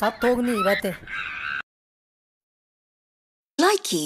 ಸತ್ತು ಹೋಗ್ನಿ ಇವತ್ತೇ ಲೈಕಿ